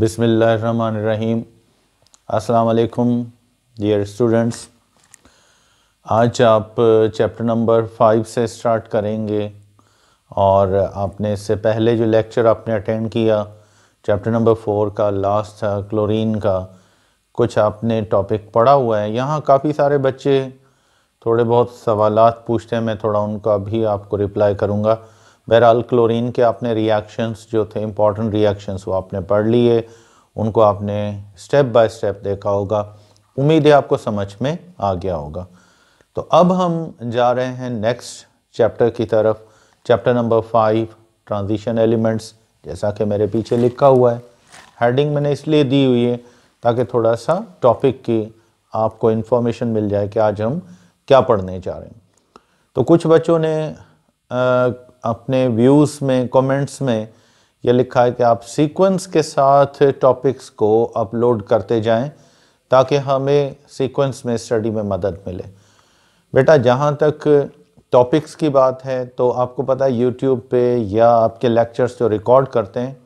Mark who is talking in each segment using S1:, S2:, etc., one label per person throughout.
S1: बिसमीम असलकुम dear students आज आप चैप्टर नंबर फाइव से स्टार्ट करेंगे और आपने इससे पहले जो लेक्चर आपने अटेंड किया चैप्टर नंबर फोर का लास्ट था क्लोरीन का कुछ आपने टॉपिक पढ़ा हुआ है यहाँ काफ़ी सारे बच्चे थोड़े बहुत सवाल पूछते हैं मैं थोड़ा उनका भी आपको रिप्लाई करूँगा बहरहाल क्लोरीन के आपने रिएक्शंस जो थे इम्पॉर्टेंट रिएक्शंस वो आपने पढ़ लिए उनको आपने स्टेप बाय स्टेप देखा होगा उम्मीद है आपको समझ में आ गया होगा तो अब हम जा रहे हैं नेक्स्ट चैप्टर की तरफ chapter number five transition elements जैसा कि मेरे पीछे लिखा हुआ है हेडिंग मैंने इसलिए दी हुई है ताकि थोड़ा सा टॉपिक की आपको इन्फॉर्मेशन मिल जाए कि आज हम क्या पढ़ने जा रहे हैं तो कुछ बच्चों ने आ, अपने व्यूज़ में कमेंट्स में ये लिखा है कि आप सीक्वेंस के साथ टॉपिक्स को अपलोड करते जाएं ताकि हमें सीक्वेंस में स्टडी में मदद मिले बेटा जहाँ तक टॉपिक्स की बात है तो आपको पता है यूट्यूब पे या आपके लेक्चर्स जो रिकॉर्ड करते हैं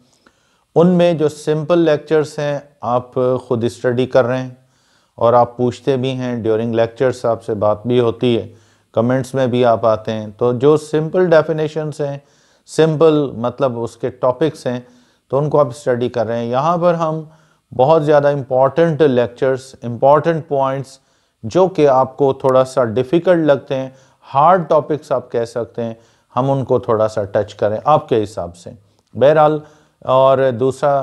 S1: उनमें जो सिंपल लेक्चर्स हैं आप खुद स्टडी कर रहे हैं और आप पूछते भी हैं ड्यूरिंग लेक्चर्स आपसे बात भी होती है कमेंट्स में भी आप आते हैं तो जो सिंपल डेफिनेशंस हैं सिंपल मतलब उसके टॉपिक्स हैं तो उनको आप स्टडी कर रहे हैं यहाँ पर हम बहुत ज़्यादा इम्पॉर्टेंट लेक्चर्स इम्पॉर्टेंट पॉइंट्स जो कि आपको थोड़ा सा डिफ़िकल्ट लगते हैं हार्ड टॉपिक्स आप कह सकते हैं हम उनको थोड़ा सा टच करें आपके हिसाब से बहरहाल और दूसरा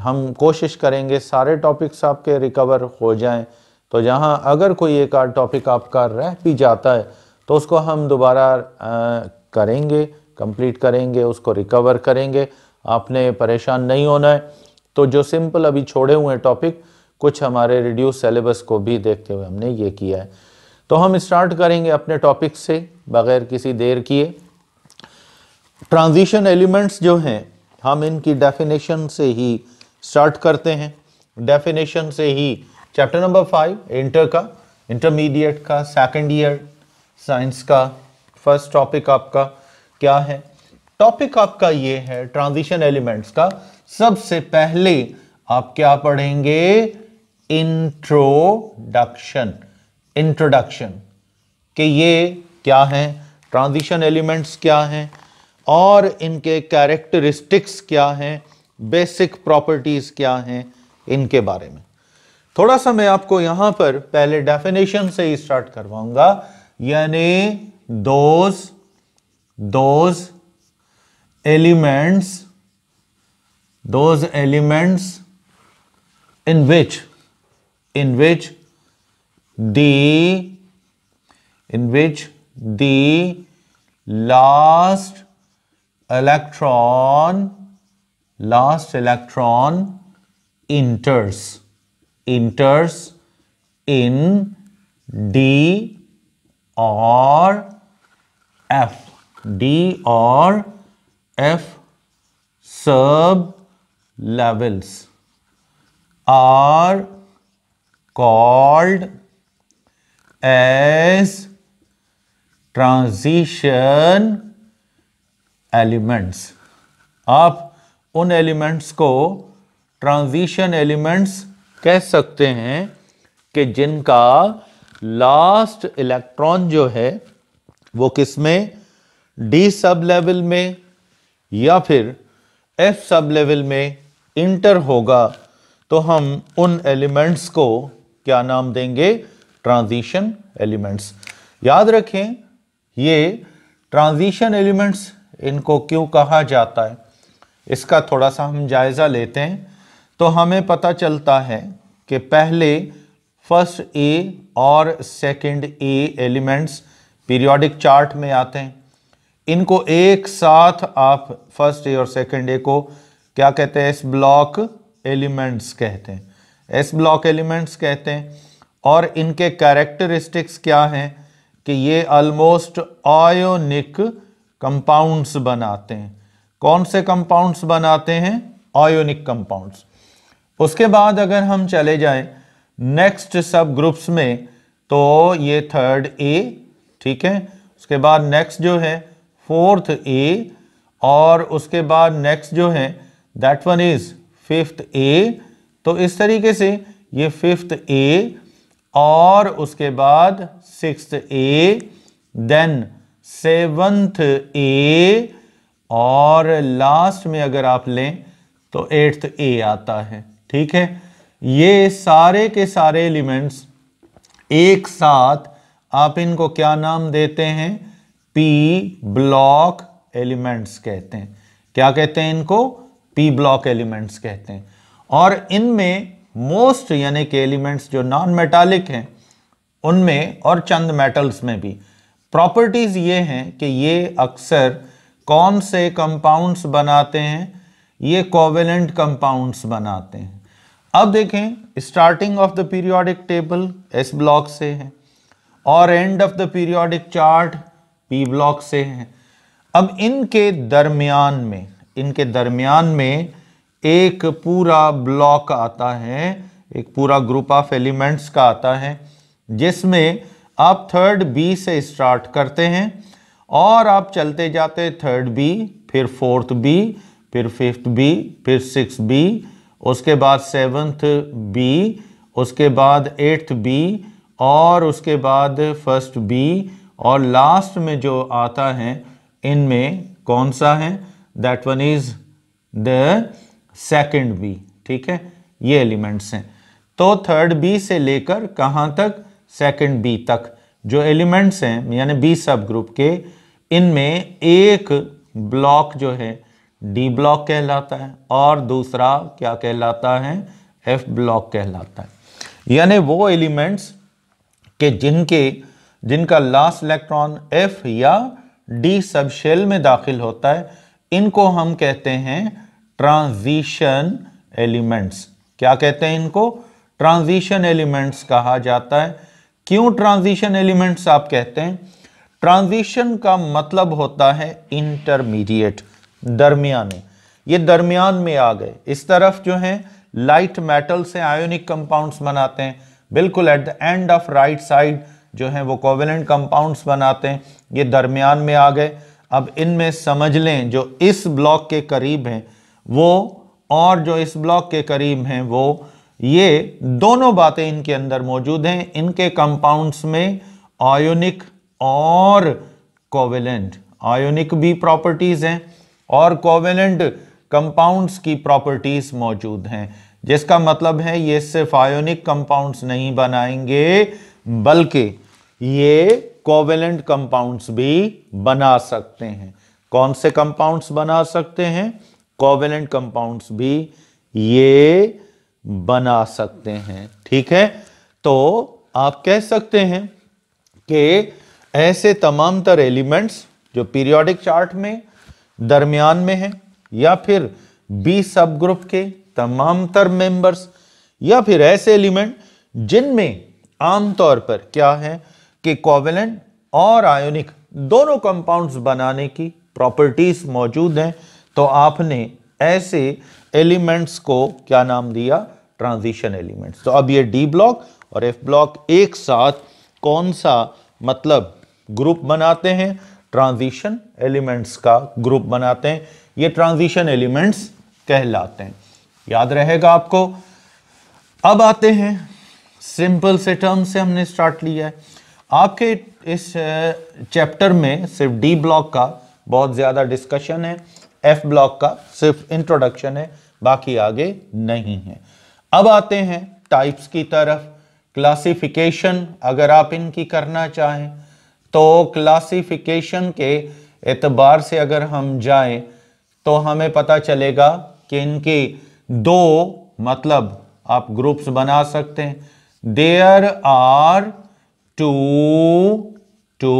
S1: हम कोशिश करेंगे सारे टॉपिक्स आपके रिकवर हो जाएं तो जहां अगर कोई एक आध टॉपिक आपका रह भी जाता है तो उसको हम दोबारा करेंगे कंप्लीट करेंगे उसको रिकवर करेंगे आपने परेशान नहीं होना है तो जो सिंपल अभी छोड़े हुए टॉपिक कुछ हमारे रिड्यूस सेलेबस को भी देखते हुए हमने ये किया है तो हम स्टार्ट करेंगे अपने टॉपिक से बगैर किसी देर किए ट्रांजिशन एलिमेंट्स जो हैं हम इनकी डेफिनेशन से ही स्टार्ट करते हैं डेफिनेशन से ही चैप्टर नंबर फाइव इंटर का इंटरमीडिएट का सेकंड ईयर साइंस का फर्स्ट टॉपिक आपका क्या है टॉपिक आपका ये है ट्रांजिशन एलिमेंट्स का सबसे पहले आप क्या पढ़ेंगे इंट्रोडक्शन इंट्रोडक्शन कि ये क्या है ट्रांजिशन एलिमेंट्स क्या हैं और इनके कैरेक्टरिस्टिक्स क्या हैं बेसिक प्रॉपर्टीज़ क्या हैं इनके बारे में थोड़ा सा मैं आपको यहां पर पहले डेफिनेशन से ही स्टार्ट करवाऊंगा यानी those those elements those elements in which in which the in which the last electron last electron enters enters in d और एफ डी और F sub levels are called as transition elements आप उन elements को transition elements कह सकते हैं कि जिनका लास्ट इलेक्ट्रॉन जो है वो किस में डी सब लेवल में या फिर एफ सब लेवल में इंटर होगा तो हम उन एलिमेंट्स को क्या नाम देंगे ट्रांजिशन एलिमेंट्स याद रखें ये ट्रांजिशन एलिमेंट्स इनको क्यों कहा जाता है इसका थोड़ा सा हम जायज़ा लेते हैं तो हमें पता चलता है कि पहले फर्स्ट ए और second A elements periodic chart में आते हैं इनको एक साथ आप फर्स्ट ए और सेकंड ए को क्या कहते हैं एस ब्लॉक एलिमेंट्स कहते हैं एस ब्लॉक एलिमेंट्स कहते हैं और इनके कैरेक्टरिस्टिक्स क्या हैं कि ये ऑलमोस्ट आयोनिक कंपाउंड्स बनाते हैं कौन से कंपाउंड्स बनाते हैं आयोनिक कंपाउंड्स उसके बाद अगर हम चले जाएं नेक्स्ट सब ग्रुप्स में तो ये थर्ड ए ठीक है उसके बाद नेक्स्ट जो है फोर्थ ए और उसके बाद नेक्स्ट जो है that one is fifth A तो इस तरीके से ये फिफ्थ ए और उसके बाद six A then seventh A और लास्ट में अगर आप लें तो एट्थ ए आता है ठीक है ये सारे के सारे एलिमेंट्स एक साथ आप इनको क्या नाम देते हैं पी ब्लॉक एलिमेंट्स कहते हैं क्या कहते हैं इनको पी ब्लॉक एलिमेंट्स कहते हैं और इनमें मोस्ट यानी कि एलिमेंट्स जो नॉन मेटालिक हैं उनमें और चंद मेटल्स में भी प्रॉपर्टीज़ ये हैं कि ये अक्सर कौन से कंपाउंड्स बनाते हैं ये कोवेलेंट कंपाउंड्स बनाते हैं अब देखें starting of the periodic table S block से है और end of the periodic chart P block से है अब इनके दरमियान में इनके दरमियान में एक पूरा ब्लॉक आता है एक पूरा ग्रुप ऑफ एलिमेंट्स का आता है जिसमें आप थर्ड बी से स्टार्ट करते हैं और आप चलते जाते थर्ड बी फिर फोर्थ बी फिर फिफ्थ बी फिर सिक्स बी उसके बाद सेवन्थ बी उसके बाद एट्थ बी और उसके बाद फर्स्ट बी और लास्ट में जो आता है इनमें कौन सा है that one is the second B ठीक है ये एलिमेंट्स हैं तो थर्ड बी से लेकर कहाँ तक सेकंड बी तक जो एलिमेंट्स हैं यानी बी सब ग्रुप के इनमें एक ब्लॉक जो है डी ब्लॉक कहलाता है और दूसरा क्या कहलाता है एफ ब्लॉक कहलाता है यानी वो एलिमेंट्स के जिनके जिनका लास्ट इलेक्ट्रॉन एफ या डी सब शेल में दाखिल होता है इनको हम कहते हैं ट्रांजिशन एलिमेंट्स क्या कहते हैं इनको ट्रांजिशन एलिमेंट्स कहा जाता है क्यों ट्रांजिशन एलिमेंट्स आप कहते हैं ट्रांजिशन का मतलब होता है इंटरमीडिएट दरमियाने ये दरमियान में आ गए इस तरफ जो है लाइट मेटल से आयोनिक कंपाउंड्स बनाते हैं बिल्कुल at the end of right side जो है वो कोवेलेंट कंपाउंड्स बनाते हैं ये दरमियान में आ गए अब इनमें समझ लें जो इस ब्लॉक के करीब हैं वो और जो इस ब्लॉक के करीब हैं वो ये दोनों बातें इनके अंदर मौजूद हैं इनके कंपाउंड्स में आयोनिक और कोवेलेंट आयोनिक भी प्रॉपर्टीज़ हैं और कोवेलेंट कंपाउंड्स की प्रॉपर्टीज मौजूद हैं जिसका मतलब है ये सिर्फ आयोनिक कंपाउंड्स नहीं बनाएंगे बल्कि ये कोवेलेंट कंपाउंड्स भी बना सकते हैं कौन से कंपाउंड्स बना सकते हैं कोवेलेंट कंपाउंड्स भी ये बना सकते हैं ठीक है तो आप कह सकते हैं कि ऐसे तमाम तर एलिमेंट्स जो पीरियोडिक चार्ट में दरमियान में हैं या फिर बी सब ग्रुप के तमाम तर मेंबर्स या फिर ऐसे एलिमेंट जिनमें आमतौर पर क्या है कि कोवेलेंट और आयोनिक दोनों कंपाउंड्स बनाने की प्रॉपर्टीज मौजूद हैं तो आपने ऐसे एलिमेंट्स को क्या नाम दिया ट्रांजिशन एलिमेंट्स तो अब ये डी ब्लॉक और एफ ब्लॉक एक साथ कौन सा मतलब ग्रुप बनाते हैं ट्रांजिशन एलिमेंट्स का ग्रुप बनाते हैं ये ट्रांजिशन एलिमेंट्स कहलाते हैं याद रहेगा आपको अब आते हैं सिंपल से टर्म से हमने स्टार्ट लिया है आपके इस चैप्टर में सिर्फ डी ब्लॉक का बहुत ज़्यादा डिस्कशन है एफ ब्लॉक का सिर्फ इंट्रोडक्शन है बाकी आगे नहीं है अब आते हैं टाइप्स की तरफ क्लासिफिकेशन अगर आप इनकी करना चाहें तो क्लासिफिकेशन के एतबार से अगर हम जाएं तो हमें पता चलेगा कि इनकी दो मतलब आप ग्रुप्स बना सकते हैं there are two two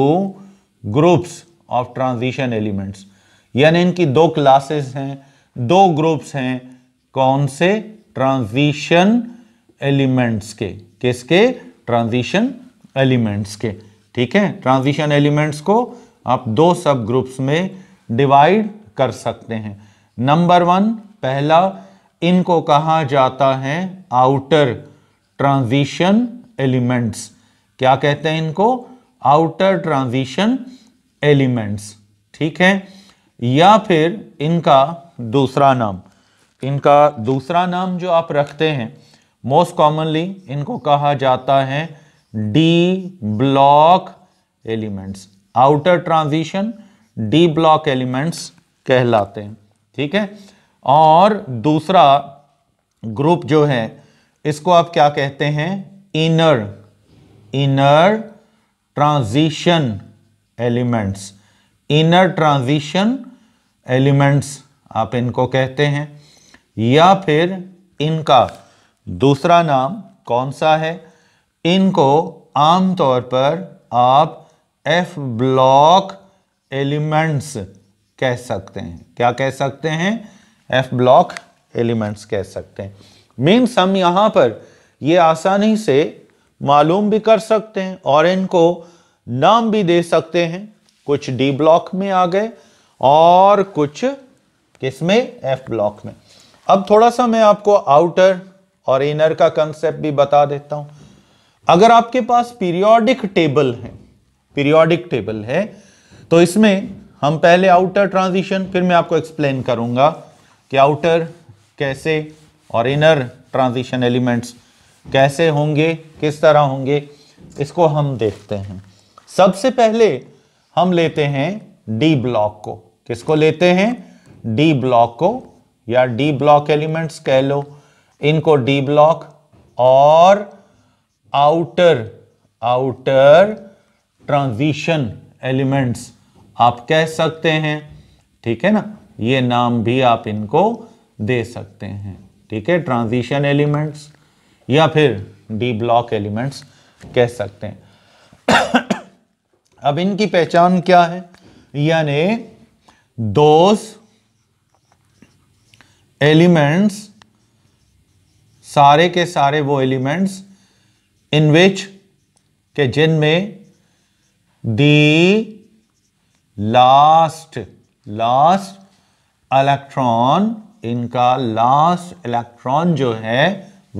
S1: groups of transition elements यानी इनकी दो क्लासेस हैं दो ग्रुप्स हैं कौन से ट्रांजिशन एलिमेंट्स के किसके ट्रांजिशन एलिमेंट्स के ठीक है ट्रांजिशन एलिमेंट्स को आप दो सब ग्रुप्स में डिवाइड कर सकते हैं नंबर वन पहला इनको कहा जाता है आउटर ट्रांजिशन एलिमेंट्स क्या कहते हैं इनको आउटर ट्रांजिशन एलिमेंट्स ठीक है या फिर इनका दूसरा नाम इनका दूसरा नाम जो आप रखते हैं मोस्ट कॉमनली इनको कहा जाता है D block elements outer transition D block elements कहलाते हैं ठीक है और दूसरा ग्रुप जो है इसको आप क्या कहते हैं inner inner transition elements inner transition elements आप इनको कहते हैं या फिर इनका दूसरा नाम कौन सा है इनको आमतौर पर आप एफ ब्लॉक एलिमेंट्स कह सकते हैं क्या कह सकते हैं एफ ब्लॉक एलिमेंट्स कह सकते हैं मीन्स हम यहाँ पर ये आसानी से मालूम भी कर सकते हैं और इनको नाम भी दे सकते हैं कुछ डी ब्लॉक में आ गए और कुछ किसमें एफ ब्लॉक में अब थोड़ा सा मैं आपको आउटर और इनर का कंसेप्ट भी बता देता हूँ अगर आपके पास पीरियोडिक टेबल है पीरियोडिक टेबल है तो इसमें हम पहले आउटर ट्रांजिशन फिर मैं आपको एक्सप्लेन करूंगा कि आउटर कैसे और इनर ट्रांजिशन एलिमेंट्स कैसे होंगे किस तरह होंगे इसको हम देखते हैं सबसे पहले हम लेते हैं डी ब्लॉक को किसको लेते हैं डी ब्लॉक को या डी ब्लॉक एलिमेंट्स कह लो इनको डी ब्लॉक और आउटर आउटर ट्रांजिशन एलिमेंट्स आप कह सकते हैं ठीक है ना ये नाम भी आप इनको दे सकते हैं ठीक है ट्रांजिशन एलिमेंट्स या फिर डी ब्लॉक एलिमेंट्स कह सकते हैं अब इनकी पहचान क्या है यानी दो एलिमेंट्स सारे के सारे वो एलिमेंट्स इन विच के जिनमें दी लास्ट लास्ट इलेक्ट्रॉन इनका लास्ट इलेक्ट्रॉन जो है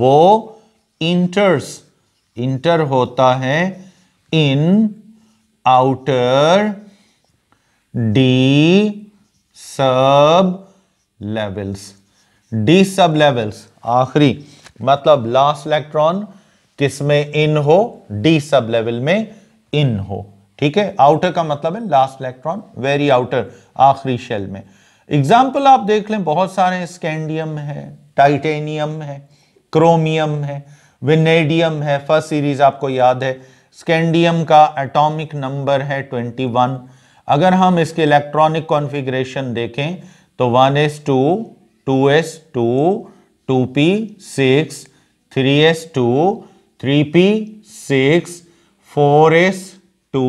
S1: वो इंटर्स इंटर होता है in outer D sub levels D sub levels आखिरी मतलब लास्ट इलेक्ट्रॉन किस में इन हो डी सब लेवल में इन हो ठीक है आउटर का मतलब है लास्ट इलेक्ट्रॉन वेरी आउटर आखिरी शेल में एग्जाम्पल आप देख लें बहुत सारे स्कैंडियम है टाइटेनियम है क्रोमियम है विनेडियम है फर्स्ट सीरीज आपको याद है स्कैंडियम का एटॉमिक नंबर है 21 अगर हम इसके इलेक्ट्रॉनिक कॉन्फ़िगरेशन देखें तो 1s2 2s2 2p6 3s2 three P six four S two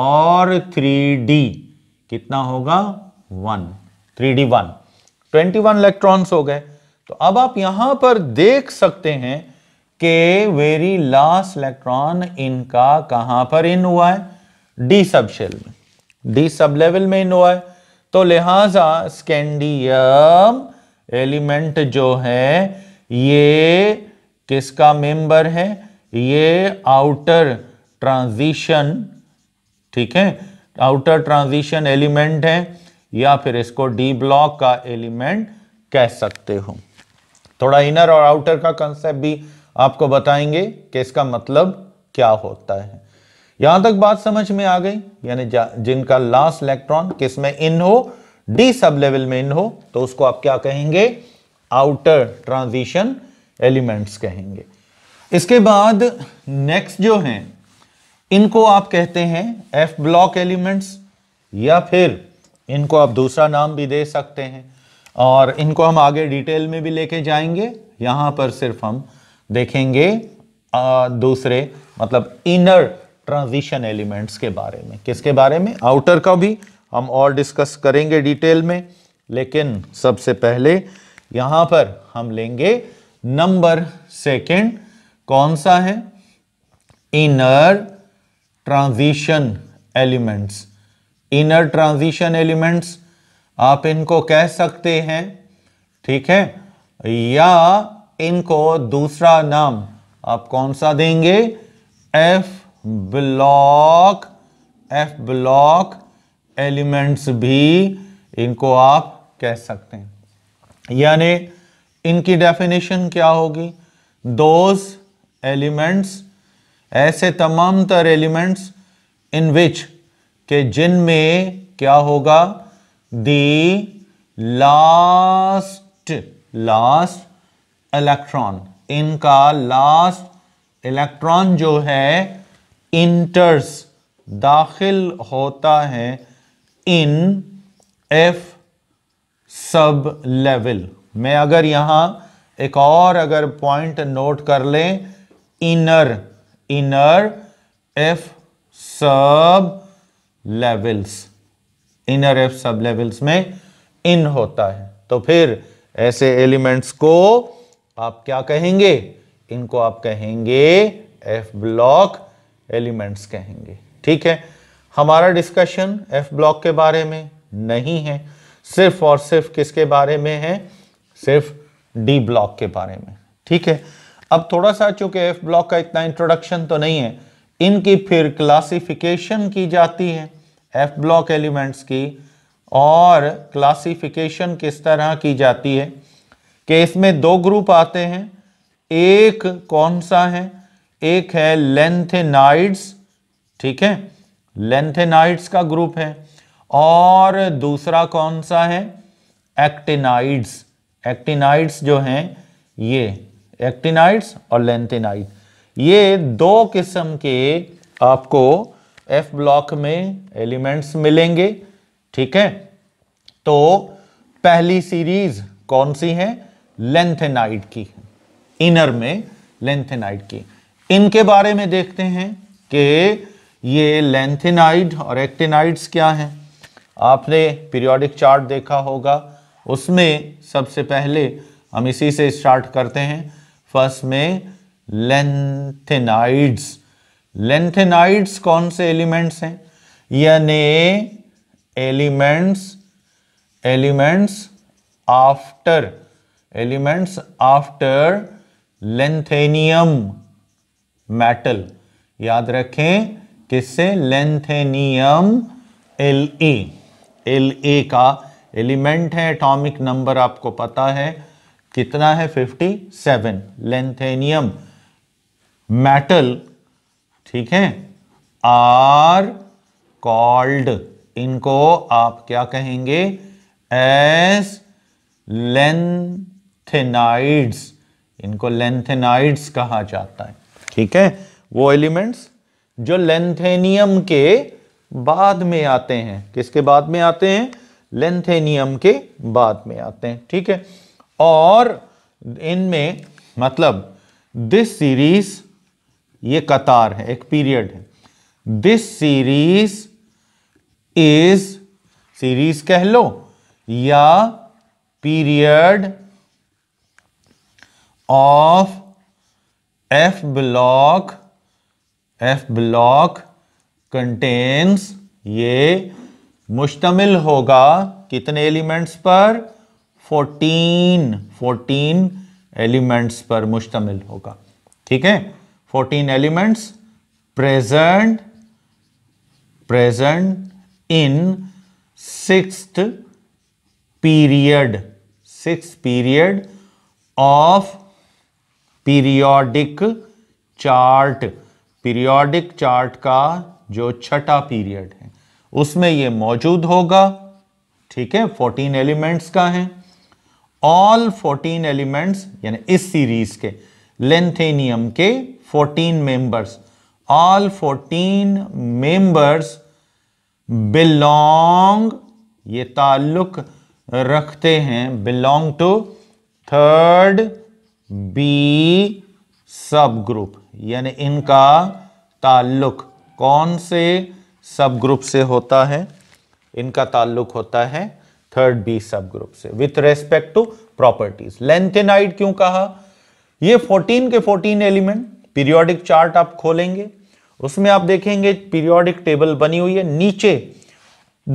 S1: और थ्री डी कितना होगा one three D one twenty one electrons हो गए तो अब आप यहां पर देख सकते हैं कि वेरी लास्ट इलेक्ट्रॉन इनका कहां पर इन हुआ है डी सब शेल में डी सब लेवल में इन हुआ है तो लिहाजा स्कैंडियम एलिमेंट जो है ये किसका मेंबर है ये आउटर ट्रांजिशन ठीक है आउटर ट्रांजिशन एलिमेंट है या फिर इसको डी ब्लॉक का एलिमेंट कह सकते हो थोड़ा इनर और आउटर का कंसेप्ट भी आपको बताएंगे कि इसका मतलब क्या होता है यहां तक बात समझ में आ गई यानी जिनका लास्ट इलेक्ट्रॉन किस में इन हो डी सब लेवल में इन हो तो उसको आप क्या कहेंगे आउटर ट्रांजिशन एलिमेंट्स कहेंगे इसके बाद नेक्स्ट जो हैं इनको आप कहते हैं एफ ब्लॉक एलिमेंट्स या फिर इनको आप दूसरा नाम भी दे सकते हैं और इनको हम आगे डिटेल में भी लेके जाएंगे यहाँ पर सिर्फ हम देखेंगे आ, दूसरे मतलब इनर ट्रांजिशन एलिमेंट्स के बारे में किसके बारे में आउटर का भी हम और डिस्कस करेंगे डिटेल में लेकिन सबसे पहले यहाँ पर हम लेंगे नंबर सेकंड कौन सा है inner transition elements inner transition elements आप इनको कह सकते हैं ठीक है या इनको दूसरा नाम आप कौन सा देंगे F block F block elements भी इनको आप कह सकते हैं यानी इनकी डेफिनेशन क्या होगी दोज एलिमेंट्स ऐसे तमाम तर एलिमेंट्स इन विच के जिनमें क्या होगा दी लास्ट लास्ट इलेक्ट्रॉन इनका लास्ट इलेक्ट्रॉन जो है इंटर्स दाखिल होता है इन एफ सब लेवल मैं अगर यहां एक और अगर पॉइंट नोट कर लें inner inner F sub levels inner F sub levels में इन होता है तो फिर ऐसे एलिमेंट्स को आप क्या कहेंगे इनको आप कहेंगे एफ ब्लॉक एलिमेंट्स कहेंगे ठीक है हमारा डिस्कशन एफ ब्लॉक के बारे में नहीं है सिर्फ और सिर्फ किसके बारे में है सिर्फ डी ब्लॉक के बारे में ठीक है अब थोड़ा सा चूंकि एफ ब्लॉक का इतना इंट्रोडक्शन तो नहीं है इनकी फिर क्लासिफिकेशन की जाती है एफ ब्लॉक एलिमेंट्स की और क्लासिफिकेशन किस तरह की जाती है कि इसमें दो ग्रुप आते हैं एक कौन सा है एक है लेंथेनाइड्स ठीक है लेंथेनाइड्स का ग्रुप है और दूसरा कौन सा है एक्टेनाइड्स एक्टिनाइड्स जो हैं ये एक्टिनाइड्स और लेंथेनाइड ये दो किस्म के आपको एफ ब्लॉक में एलिमेंट्स मिलेंगे ठीक है तो पहली सीरीज कौन सी है लेंथेनाइड की इनर में लेंथेनाइड की इनके बारे में देखते हैं कि ये लेंथेनाइड और एक्टिनाइड्स क्या हैं आपने पीरियोडिक चार्ट देखा होगा उसमें सबसे पहले हम इसी से स्टार्ट करते हैं फर्स्ट में लेंथेनाइड्स लेंथेनाइड्स कौन से एलिमेंट्स हैं यानी elements elements after elements after lanthanum metal याद रखें किससे lanthanum L A L A का एलिमेंट है एटॉमिक नंबर आपको पता है कितना है 57 लेंथेनियम मेटल ठीक है आर कॉल्ड इनको आप क्या कहेंगे एस लेंथेनाइड्स इनको लेंथेनाइड्स कहा जाता है ठीक है वो एलिमेंट्स जो लेंथेनियम के बाद में आते हैं किसके बाद में आते हैं लेंथेनियम के बाद में आते हैं ठीक है और इनमें मतलब दिस सीरीज ये कतार है एक पीरियड है दिस सीरीज इज सीरीज कह लो या period of F block F block contains ये मुश्तमिल होगा कितने एलिमेंट्स पर 14 14 एलिमेंट्स पर मुश्तमिल होगा ठीक है 14 elements present present in six period six period of periodic chart periodic chart का जो छठा पीरियड है उसमें ये मौजूद होगा ठीक है फोर्टीन एलिमेंट्स का है ऑल फोर्टीन एलिमेंट्स यानी इस सीरीज के लेंथेनियम के fourteen members all fourteen members belong ये ताल्लुक रखते हैं belong to third B sub group यानी इनका ताल्लुक कौन से सब ग्रुप से होता है इनका ताल्लुक होता है थर्ड बी सब ग्रुप से with respect to properties lanthanide क्यों कहा ये 14 के 14 एलिमेंट पीरियोडिक चार्ट आप खोलेंगे उसमें आप देखेंगे पीरियोडिक टेबल बनी हुई है नीचे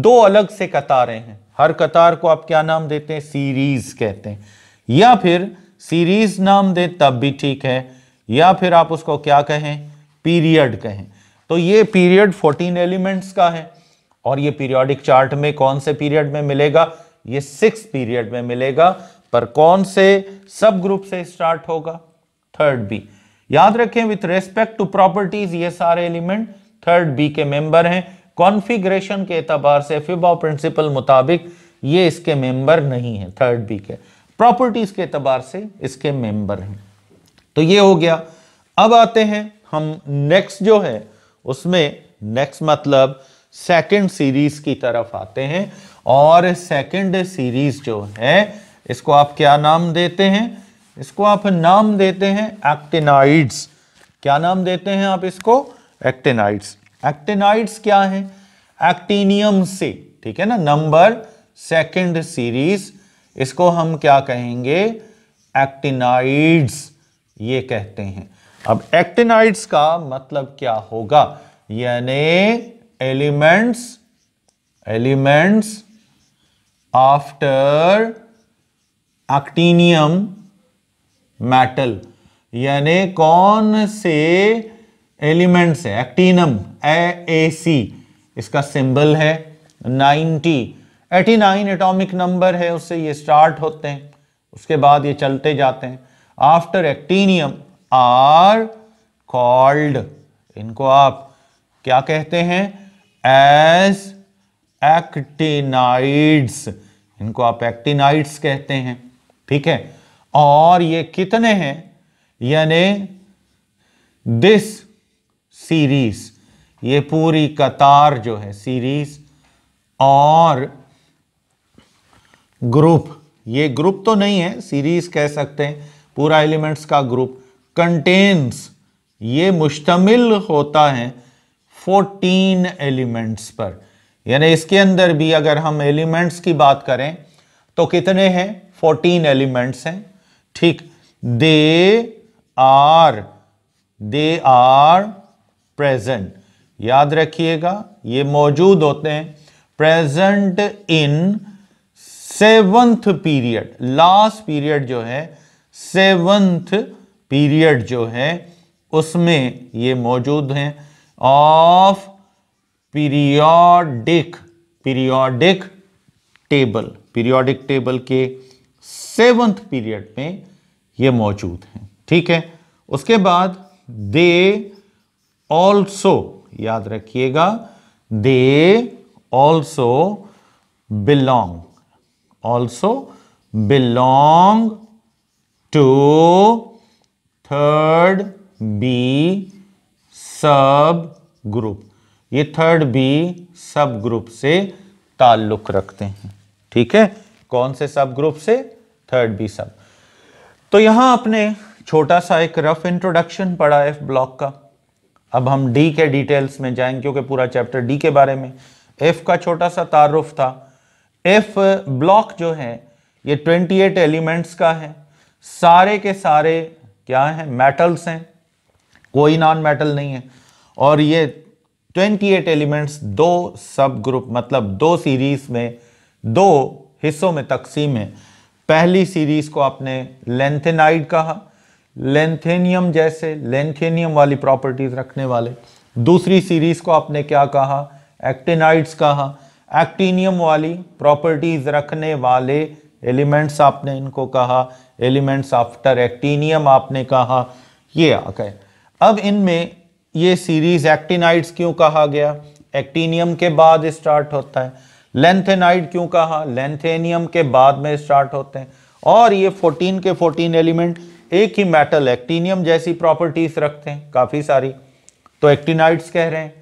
S1: दो अलग से कतारें हैं हर कतार को आप क्या नाम देते हैं सीरीज कहते हैं या फिर सीरीज नाम दे तब भी ठीक है या फिर आप उसको क्या कहें पीरियड कहें तो ये पीरियड 14 एलिमेंट्स का है और ये पीरियोडिक चार्ट में कौन से पीरियड में मिलेगा ये सिक्स पीरियड में मिलेगा पर कौन से सब ग्रुप से स्टार्ट होगा थर्ड बी याद रखें विथ रेस्पेक्ट टू प्रॉपर्टीज ये सारे एलिमेंट थर्ड बी के मेंबर हैं कॉन्फिग्रेशन के एतबार से फिबा प्रिंसिपल मुताबिक ये इसके मेंबर नहीं है थर्ड बी के प्रॉपर्टीज के एतबार से इसके मेंबर हैं तो ये हो गया अब आते हैं हम नेक्स्ट जो है उसमें नेक्स्ट मतलब सेकंड सीरीज की तरफ आते हैं और सेकंड सीरीज जो है इसको आप क्या नाम देते हैं इसको आप नाम देते हैं एक्टिनाइड्स क्या नाम देते हैं आप इसको एक्टिनाइड्स एक्टिनाइड्स क्या है एक्टिनियम से ठीक है ना नंबर सेकंड सीरीज इसको हम क्या कहेंगे एक्टिनाइड्स ये कहते हैं अब एक्टिनाइड्स का मतलब क्या होगा यानी elements elements after actinium metal यानी कौन से एलिमेंट्स है एक्टिनम ए सी इसका सिंबल है 90 89 एटॉमिक नंबर है उससे ये स्टार्ट होते हैं उसके बाद ये चलते जाते हैं आफ्टर एक्टीनियम आर कॉल्ड इनको आप क्या कहते हैं एज एक्टिनाइड्स इनको आप एक्टिनाइड्स कहते हैं ठीक है और ये कितने हैं यानी दिस सीरीज ये पूरी कतार जो है सीरीज और ग्रुप ये ग्रुप तो नहीं है सीरीज कह सकते हैं पूरा एलिमेंट्स का ग्रुप कंटेन्स ये मुश्तमिल होता है 14 एलिमेंट्स पर यानी इसके अंदर भी अगर हम एलिमेंट्स की बात करें तो कितने हैं 14 एलिमेंट्स हैं ठीक they are they are present याद रखिएगा ये मौजूद होते हैं present in seventh period last period जो है सेवंथ पीरियड जो है उसमें ये मौजूद हैं of periodic periodic table periodic table के सेवंथ पीरियड में ये मौजूद हैं ठीक है उसके बाद दे ऑल्सो याद रखिएगा they also belong also belong to third B sub group ये थर्ड बी सब ग्रुप से ताल्लुक रखते हैं ठीक है कौन से सब ग्रुप से थर्ड बी सब तो यहां आपने छोटा सा एक रफ इंट्रोडक्शन पढ़ा एफ ब्लॉक का अब हम डी के डिटेल्स में जाएंगे क्योंकि पूरा चैप्टर डी के बारे में एफ का छोटा सा तारुफ था एफ ब्लॉक जो है ये 28 एलिमेंट्स का है सारे के सारे क्या है मेटल्स हैं कोई नॉन मेटल नहीं है और ये 28 एलिमेंट्स दो सब ग्रुप मतलब दो सीरीज में दो हिस्सों में तकसीम है पहली सीरीज को आपने लेंथेनाइड कहा लेंथेनियम जैसे लेंथेनियम वाली प्रॉपर्टीज रखने वाले दूसरी सीरीज को आपने क्या कहा एक्टिनाइड्स कहा एक्टिनियम वाली प्रॉपर्टीज रखने वाले एलिमेंट्स आपने इनको कहा एलिमेंट्स आफ्टर एक्टीनियम आपने कहा ये आ गए अब इनमें ये सीरीज एक्टिनाइड्स क्यों कहा गया एक्टीनियम के बाद स्टार्ट होता है लेंथेनाइड क्यों कहा लेंथेनियम के बाद में स्टार्ट होते हैं और ये 14 के 14 एलिमेंट एक ही मेटल एक्टीनियम जैसी प्रॉपर्टीज रखते हैं काफ़ी सारी तो एक्टिनाइड्स कह रहे हैं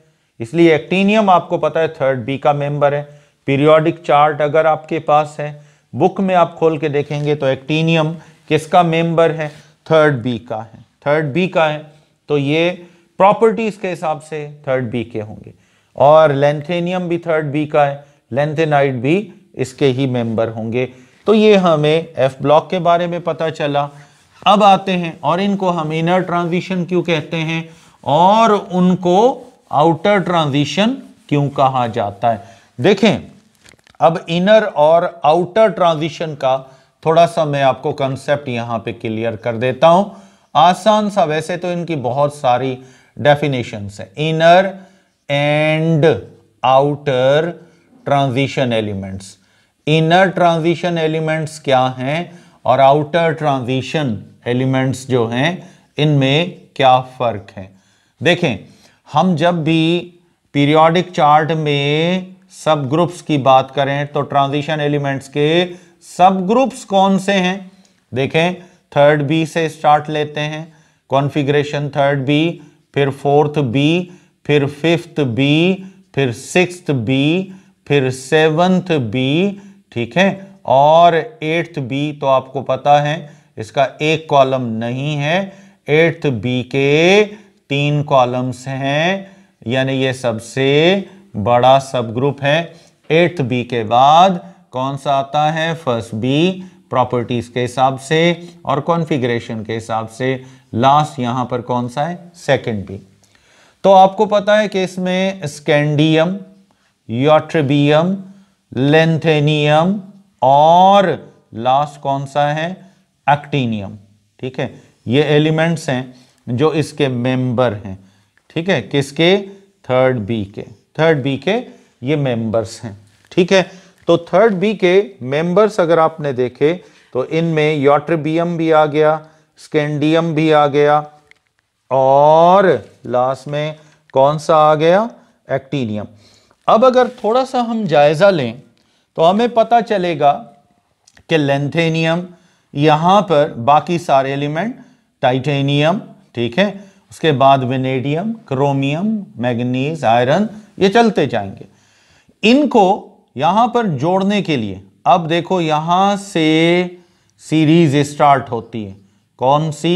S1: इसलिए एक्टीनियम आपको पता है थर्ड बी का मेंबर है पीरियोडिक चार्ट अगर आपके पास है बुक में आप खोल के देखेंगे तो एक्टिनियम किसका मेंबर है थर्ड बी का है थर्ड बी का है तो ये प्रॉपर्टीज के हिसाब से थर्ड बी के होंगे और लेंथेनियम भी थर्ड बी का है लेंथेनाइट भी इसके ही मेंबर होंगे तो ये हमें एफ ब्लॉक के बारे में पता चला अब आते हैं और इनको हम इनर ट्रांजिशन क्यों कहते हैं और उनको आउटर ट्रांजिशन क्यों कहा जाता है देखें अब इनर और आउटर ट्रांजिशन का थोड़ा सा मैं आपको कंसेप्ट यहां पे क्लियर कर देता हूं आसान सा वैसे तो इनकी बहुत सारी डेफिनेशंस है inner and outer transition elements inner transition elements क्या हैं और आउटर ट्रांजिशन एलिमेंट्स जो हैं इनमें क्या फर्क है देखें हम जब भी पीरियोडिक चार्ट में सब ग्रुप्स की बात करें तो ट्रांजिशन एलिमेंट्स के सब ग्रुप्स कौन से हैं देखें थर्ड बी से स्टार्ट लेते हैं कॉन्फ़िगरेशन थर्ड बी फिर फोर्थ बी फिर फिफ्थ बी फिर सिक्स्थ बी फिर सेवन्थ बी ठीक है और एट्थ बी तो आपको पता है इसका एक कॉलम नहीं है एट्थ बी के तीन कॉलम्स हैं यानी ये सबसे बड़ा सब ग्रुप है एट्थ बी के बाद कौन सा आता है फर्स्ट बी प्रॉपर्टीज के हिसाब से और कॉन्फ़िगरेशन के हिसाब से लास्ट यहां पर कौन सा है सेकंड बी तो आपको पता है कि इसमें स्कैंडियम योट्रबियम लेंथेनियम और लास्ट कौन सा है एक्टीनियम ठीक है ये एलिमेंट्स हैं जो इसके मेंबर हैं ठीक है किसके थर्ड बी के थर्ड बी के ये मेंबर्स हैं ठीक है तो थर्ड बी के मेंबर्स अगर आपने देखे तो इनमें योट्रबियम भी आ गया स्केंडियम भी आ गया और लास्ट में कौन सा आ गया एक्टीनियम अब अगर थोड़ा सा हम जायज़ा लें तो हमें पता चलेगा कि लेंथेनियम यहां पर बाकी सारे एलिमेंट टाइटेनियम ठीक है उसके बाद विनेडियम क्रोमियम मैग्नीज आयरन ये चलते जाएंगे इनको यहां पर जोड़ने के लिए अब देखो यहां से सीरीज स्टार्ट होती है कौन सी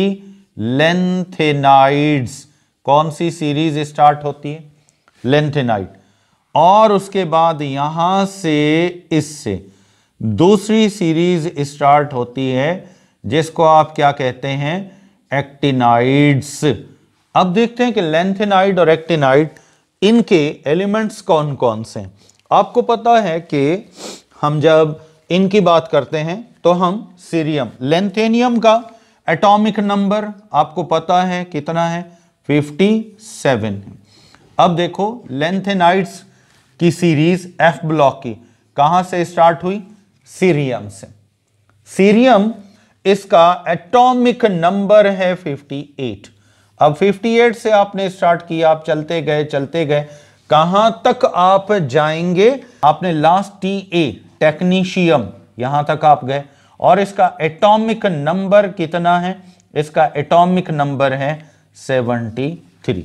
S1: लेंथेनाइड्स कौन सी सीरीज स्टार्ट होती है लेंथेनाइड और उसके बाद यहां से इससे दूसरी सीरीज स्टार्ट होती है जिसको आप क्या कहते हैं एक्टिनाइड्स अब देखते हैं कि लेंथेनाइड और एक्टिनाइड इनके एलिमेंट्स कौन कौन से हैं आपको पता है कि हम जब इनकी बात करते हैं तो हम सीरियम लेंथेनियम का एटॉमिक नंबर आपको पता है कितना है 57 है अब देखो लेंथेनाइट्स की सीरीज एफ ब्लॉक की कहां से स्टार्ट हुई सीरियम से सीरियम इसका एटॉमिक नंबर है 58 अब 58 से आपने स्टार्ट किया आप चलते गए चलते गए कहां तक आप जाएंगे आपने लास्ट टी ए टेक्नीशियम यहां तक आप गए और इसका एटॉमिक नंबर कितना है इसका एटॉमिक नंबर है 73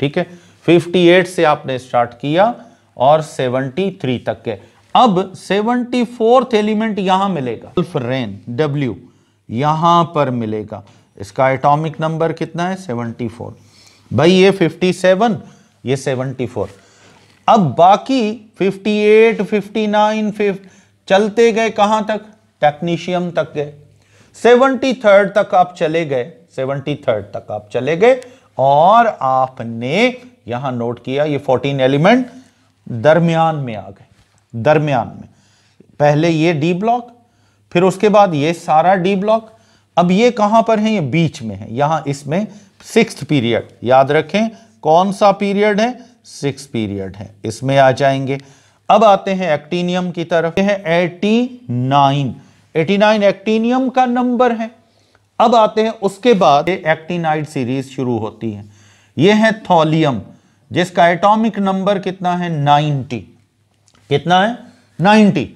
S1: ठीक है 58 से आपने स्टार्ट किया और 73 तक के अब 74th एलिमेंट यहां मिलेगा सल्फरेन डब्ल्यू यहां पर मिलेगा इसका एटॉमिक नंबर कितना है 74 भाई ये 57 ये 74 अब बाकी 58 59 चलते गए कहां तक टेक्नीशियम तक गए 73 थर्ड तक आप चले गए 73 थर्ड तक आप चले गए और आपने यहां नोट किया ये फोर्टीन एलिमेंट दरमियान में आ गए दरमियान में पहले ये डी ब्लॉक फिर उसके बाद ये सारा डी ब्लॉक अब ये कहां पर है ये बीच में है यहां इसमें सिक्स पीरियड याद रखें कौन सा पीरियड है सिक्स पीरियड है इसमें आ जाएंगे अब आते हैं एक्टिनियम की तरफ है एटी नाइन एक्टिनियम का नंबर है अब आते हैं उसके बाद एक्टिनाइड सीरीज शुरू होती है यह है थॉलियम जिसका एटॉमिक नंबर कितना है 90 कितना है 90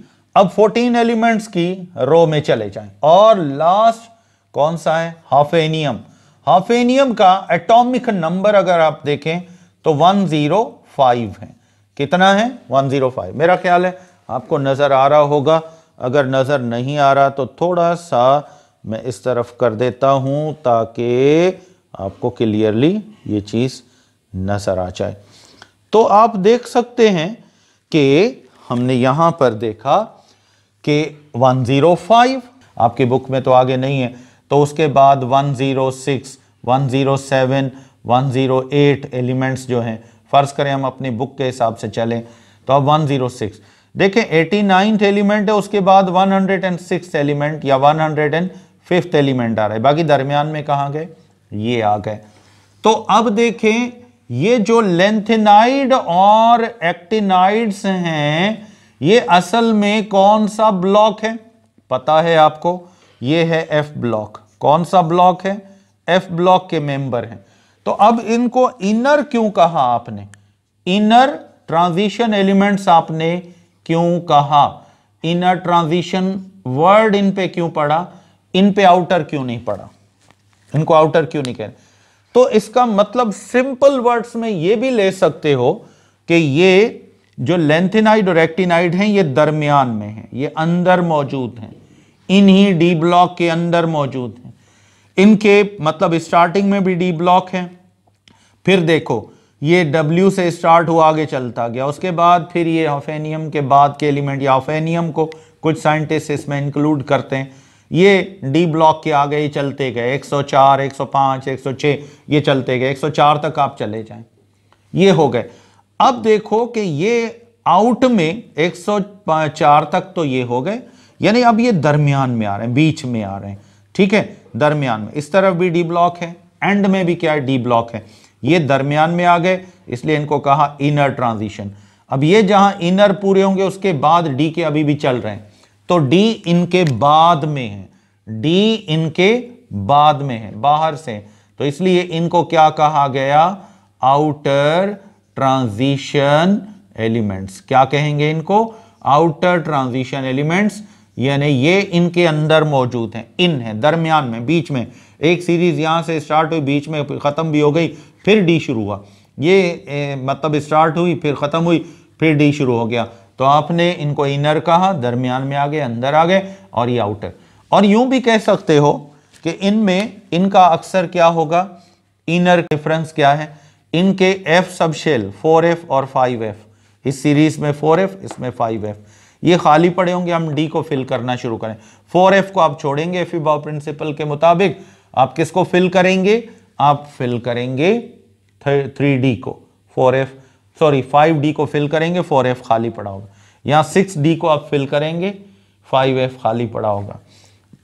S1: अब 14 एलिमेंट्स की रो में चले जाएं और लास्ट कौन सा है हाफेनियम हाफेनियम का एटॉमिक नंबर अगर आप देखें तो 105 है कितना है 105 मेरा ख्याल है आपको नज़र आ रहा होगा अगर नज़र नहीं आ रहा तो थोड़ा सा मैं इस तरफ कर देता हूं ताकि आपको क्लियरली ये चीज़ नज़र आ जाए तो आप देख सकते हैं कि हमने यहां पर देखा कि 105 आपके बुक में तो आगे नहीं है तो उसके बाद 106, 107, 108 एलिमेंट्स जो हैं फ़र्ज़ करें हम अपनी बुक के हिसाब से चलें तो अब 106 देखें एटी नाइन्थ एलिमेंट है उसके बाद 106 एलिमेंट या 105th एलिमेंट आ रहा है बाकी दरमियान में कहाँ गए ये आ गए तो अब देखें ये जो लेंथेनाइड और एक्टिनाइड्स हैं ये असल में कौन सा ब्लॉक है पता है आपको ये है एफ ब्लॉक कौन सा ब्लॉक है एफ ब्लॉक के मेंबर हैं तो अब इनको इनर क्यों कहा आपने इनर ट्रांजिशन एलिमेंट्स आपने क्यों कहा इनर ट्रांजिशन वर्ड इन पे क्यों पड़ा इन पे आउटर क्यों नहीं पड़ा इनको आउटर क्यों नहीं कह रहे तो इसका मतलब सिंपल वर्ड्स में ये भी ले सकते हो कि ये जो लेंथिनाइड और एक्टिनाइड हैं ये दरमियान में हैं ये अंदर मौजूद हैं इन्हीं डी ब्लॉक के अंदर मौजूद इनके मतलब स्टार्टिंग में भी डी ब्लॉक है फिर देखो ये डब्ल्यू से स्टार्ट हुआ आगे चलता गया उसके बाद फिर ये ऑफेनियम के बाद के एलिमेंट या ऑफेनियम को कुछ साइंटिस्ट इसमें इंक्लूड करते हैं ये डी ब्लॉक के आगे ही चलते गए 104, 105, 106 ये चलते गए 104 तक आप चले जाएं ये हो गए अब देखो कि ये आउट में 104 तक तो ये हो गए यानी अब ये दरमियान में आ रहे हैं बीच में आ रहे हैं ठीक है दरमियान में इस तरफ भी डी ब्लॉक है एंड में भी क्या है डी ब्लॉक है ये दरमियान में आ गए इसलिए इनको कहा इनर ट्रांजिशन अब ये जहां इनर पूरे होंगे उसके बाद डी के अभी भी चल रहे हैं तो डी इनके बाद में है डी इनके बाद में है बाहर से तो इसलिए इनको क्या कहा गया आउटर ट्रांजिशन एलिमेंट्स क्या कहेंगे इनको आउटर ट्रांजिशन एलिमेंट्स यानी ये इनके अंदर मौजूद हैं इन है दरमियान में बीच में एक सीरीज़ यहाँ से स्टार्ट हुई बीच में ख़त्म भी हो गई फिर डी शुरू हुआ ये ए, मतलब स्टार्ट हुई फिर ख़त्म हुई फिर डी शुरू हो गया तो आपने इनको इनर कहा दरमियान में आ गए अंदर आ गए और ये आउटर और यूं भी कह सकते हो कि इनमें इनका अक्सर क्या होगा इनर डिफरेंस क्या है इनके एफ सबशेल एफ और फाइव एफ इस सीरीज़ में फोर एफ इसमें फाइव एफ ये खाली पड़े होंगे हम डी को फिल करना शुरू करें फोर एफ को आप छोड़ेंगे एफ बाव प्रिंसिपल के मुताबिक आप किसको फिल करेंगे आप फिल करेंगे थ्री डी को four F sorry five D को फिल करेंगे फोर एफ खाली पड़ा होगा या सिक्स डी को आप फिल करेंगे फाइव एफ खाली पड़ा होगा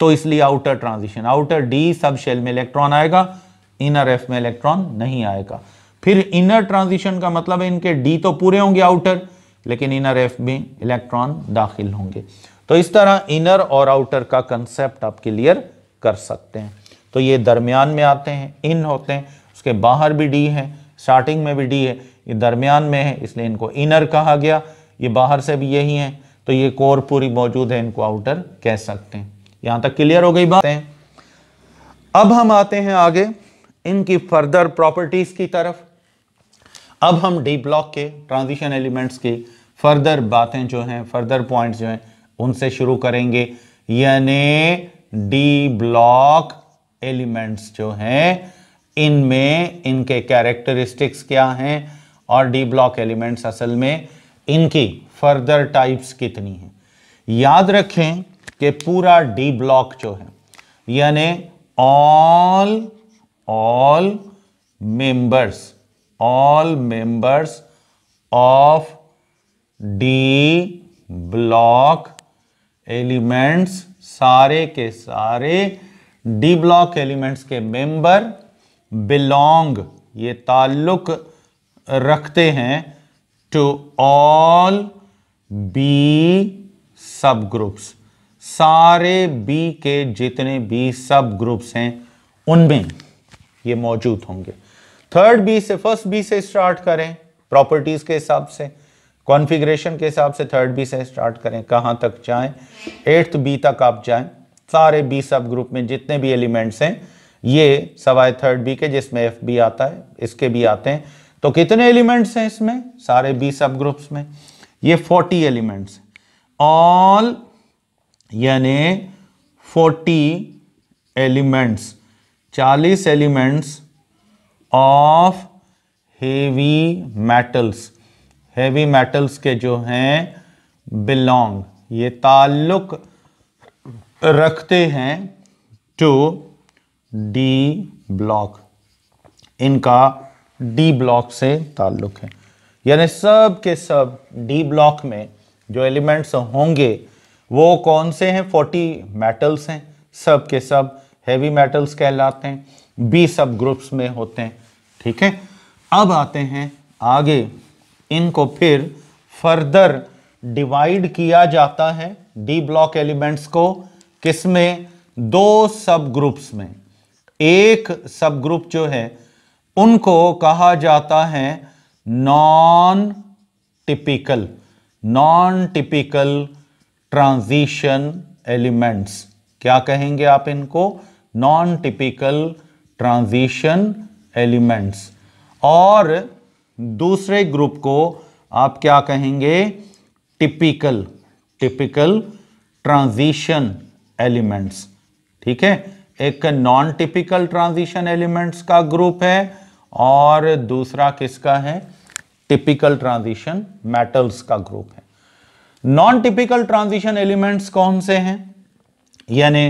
S1: तो इसलिए outer transition outer D sub shell में इलेक्ट्रॉन आएगा इनर एफ में इलेक्ट्रॉन नहीं आएगा फिर इनर ट्रांजिशन का मतलब है इनके डी तो पूरे होंगे आउटर लेकिन इनर एफ में इलेक्ट्रॉन दाखिल होंगे तो इस तरह इनर और आउटर का कंसेप्ट आप क्लियर कर सकते हैं तो ये दरमियान में आते हैं इन होते हैं उसके बाहर भी डी है स्टार्टिंग में भी डी है ये दरमियान में है इसलिए इनको इनर कहा गया ये बाहर से भी यही है तो ये कोर पूरी मौजूद है इनको आउटर कह सकते हैं यहां तक क्लियर हो गई बात है अब हम आते हैं आगे इनकी फर्दर प्रॉपर्टीज़ की तरफ अब हम डी ब्लॉक के ट्रांजिशन एलिमेंट्स की फर्दर बातें जो हैं फर्दर पॉइंट्स जो हैं उनसे शुरू करेंगे यानी डी ब्लॉक एलिमेंट्स जो हैं इनमें इनके कैरेक्टरिस्टिक्स क्या हैं और डी ब्लॉक एलिमेंट्स असल में इनकी फर्दर टाइप्स कितनी हैं याद रखें कि पूरा डी ब्लॉक जो है यानी all all members all members of D block elements सारे के सारे डी ब्लॉक एलिमेंट्स के मेंबर बिलोंग ये ताल्लुक रखते हैं to all B sub groups सारे बी के जितने भी सब ग्रुप्स हैं उनमें ये मौजूद होंगे थर्ड बी से फर्स्ट बी से स्टार्ट करें प्रॉपर्टीज के हिसाब से कॉन्फ़िगरेशन के हिसाब से थर्ड बी से स्टार्ट करें कहाँ तक जाएं एट्थ बी तक आप जाएं सारे बी सब ग्रुप में जितने भी एलिमेंट्स हैं ये सवाए थर्ड बी के जिसमें एफ बी आता है इसके भी आते हैं तो कितने एलिमेंट्स हैं इसमें सारे बी सब ग्रुप्स में ये फोर्टी एलिमेंट्स ऑल यानी फोर्टी एलिमेंट्स चालीस elements of heavy metals heavy metals के जो हैं बिलोंग ये ताल्लुक रखते हैं टू डी ब्लॉक इनका डी ब्लॉक से ताल्लुक है यानी सब के सब डी ब्लॉक में जो एलिमेंट्स होंगे वो कौन से हैं 40 मेटल्स हैं सब के सब हैवी मेटल्स कहलाते हैं बी सब ग्रुप्स में होते हैं ठीक है अब आते हैं आगे इनको फिर फर्दर डिवाइड किया जाता है डी ब्लॉक एलिमेंट्स को किसमें दो सब ग्रुप्स में एक सब ग्रुप जो है उनको कहा जाता है non typical non typical transition elements क्या कहेंगे आप इनको नॉन टिपिकल ट्रांजिशन एलिमेंट्स और दूसरे ग्रुप को आप क्या कहेंगे टिपिकल टिपिकल ट्रांजिशन एलिमेंट्स ठीक है एक नॉन टिपिकल ट्रांजिशन एलिमेंट्स का ग्रुप है और दूसरा किसका है टिपिकल ट्रांजिशन मेटल्स का ग्रुप है नॉन टिपिकल ट्रांजिशन एलिमेंट्स कौन से हैं यानी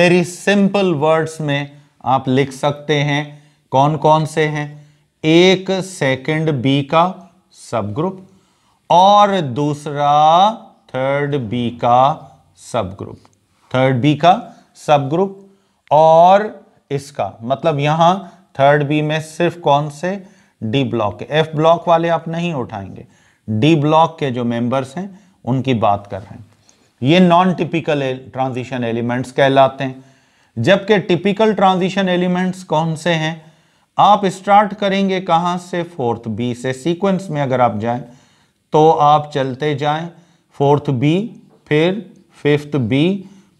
S1: वेरी सिंपल वर्ड्स में आप लिख सकते हैं कौन कौन से हैं एक सेकंड बी का सब ग्रुप और दूसरा थर्ड बी का सब ग्रुप थर्ड बी का सब ग्रुप और इसका मतलब यहां थर्ड बी में सिर्फ कौन से डी ब्लॉक के एफ ब्लॉक वाले आप नहीं उठाएंगे डी ब्लॉक के जो मेंबर्स हैं उनकी बात कर रहे हैं ये नॉन टिपिकल ट्रांजिशन एलिमेंट्स कहलाते हैं जबकि टिपिकल ट्रांजिशन एलिमेंट्स कौन से हैं आप स्टार्ट करेंगे कहाँ से फोर्थ बी से सीक्वेंस में अगर आप जाएं तो आप चलते जाएं फोर्थ बी फिर फिफ्थ बी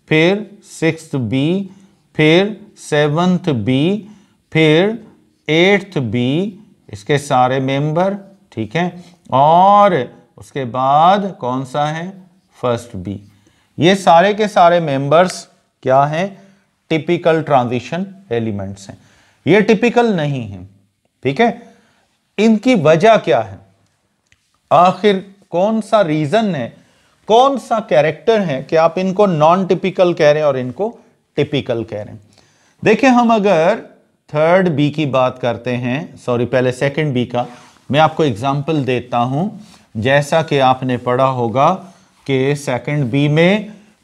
S1: फिर सिक्स बी फिर सेवन्थ बी फिर एट्थ बी इसके सारे मेंबर ठीक है और उसके बाद कौन सा है फर्स्ट बी ये सारे के सारे मेंबर्स क्या हैं टिपिकल ट्रांजिशन एलिमेंट्स हैं ये टिपिकल नहीं है ठीक है इनकी वजह क्या है आखिर कौन सा रीजन है कौन सा कैरेक्टर है कि आप इनको नॉन टिपिकल कह रहे हैं और इनको टिपिकल कह रहे हैं देखिए हम अगर थर्ड बी की बात करते हैं सॉरी पहले सेकंड बी का मैं आपको एग्जांपल देता हूं जैसा कि आपने पढ़ा होगा कि सेकंड बी में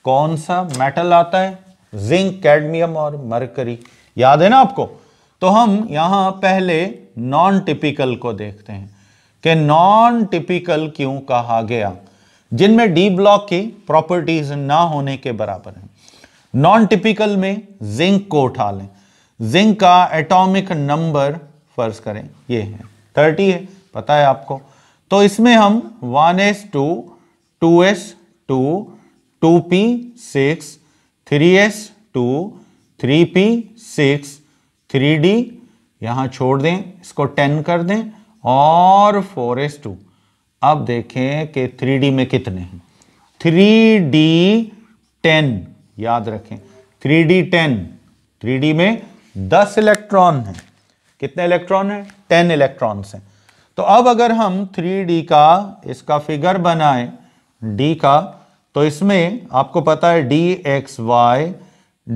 S1: कौन सा मेटल आता है जिंक कैडमियम और मरकरी याद है ना आपको तो हम यहां पहले नॉन टिपिकल को देखते हैं कि नॉन टिपिकल क्यों कहा गया जिनमें डी ब्लॉक की प्रॉपर्टीज ना होने के बराबर है नॉन टिपिकल में जिंक को उठा लें जिंक का एटॉमिक नंबर फर्ज करें ये है थर्टी है पता है आपको तो इसमें हम one S two two S two two P six three S two three P six three D यहाँ छोड़ दें इसको टेन कर दें और फोर एस टू अब देखें कि थ्री डी में कितने हैं थ्री डी टेन याद रखें three D ten three D में दस इलेक्ट्रॉन हैं कितने इलेक्ट्रॉन हैं टेन इलेक्ट्रॉन्स हैं तो अब अगर हम थ्री डी का इसका फिगर बनाएं डी का तो इसमें आपको पता है D X Y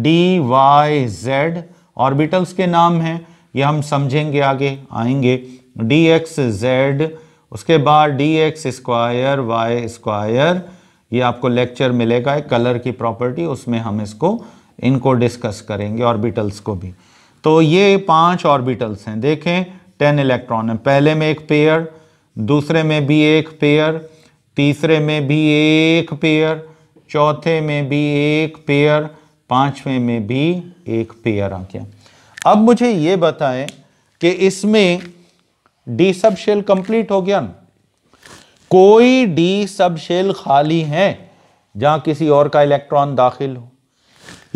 S1: D Y Z orbitals के नाम हैं ये हम समझेंगे आगे आएंगे डी एक्स जेड उसके बाद D X square Y square ये आपको लेक्चर मिलेगा एक कलर की प्रॉपर्टी उसमें हम इसको इनको डिस्कस करेंगे ऑर्बिटल्स को भी तो ये पांच ऑर्बिटल्स हैं देखें टेन इलेक्ट्रॉन है पहले में एक पेयर दूसरे में भी एक पेयर तीसरे में भी एक पेयर चौथे में भी एक पेयर पांचवें में भी एक पेयर आ गया अब मुझे ये बताएं कि इसमें डी सब शेल कंप्लीट हो गया ना कोई डी सब शेल खाली है जहां किसी और का इलेक्ट्रॉन दाखिल हो